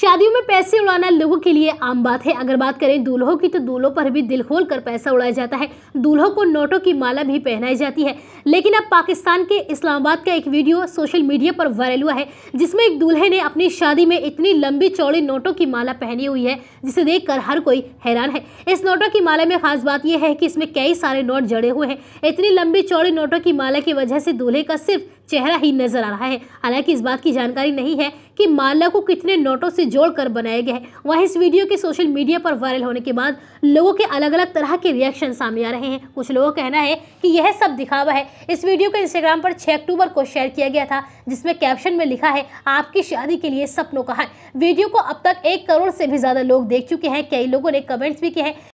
शादियों में पैसे उड़ाना लोगों के लिए आम बात है अगर बात करें दूल्हों की तो दूल्हों पर भी दिल खोल कर पैसा उड़ाया जाता है दूल्हों को नोटों की माला भी पहनाई जाती है लेकिन अब पाकिस्तान के इस्लामाबाद का एक वीडियो सोशल मीडिया पर वायरल हुआ है जिसमें एक दूल्हे ने अपनी शादी में इतनी लंबी चौड़ी नोटों की माला पहनी हुई है जिसे देख हर कोई हैरान है इस नोटों की माला में खास बात यह है कि इसमें कई सारे नोट जड़े हुए हैं इतनी लंबी चौड़ी नोटों की माला की वजह से दूल्हे का सिर्फ चेहरा ही नजर आ रहा है हालांकि इस बात की जानकारी नहीं है कि माला को कितने नोटों से जोड़कर बनाया गया है वहीं इस वीडियो के सोशल मीडिया पर वायरल होने के बाद लोगों के अलग अलग तरह के रिएक्शन सामने आ रहे हैं कुछ लोगों का कहना है कि यह सब दिखावा है इस वीडियो को इंस्टाग्राम पर छः अक्टूबर को शेयर किया गया था जिसमें कैप्शन में लिखा है आपकी शादी के लिए सपनों का है वीडियो को अब तक एक करोड़ से भी ज़्यादा लोग देख चुके हैं कई लोगों ने कमेंट्स भी किए हैं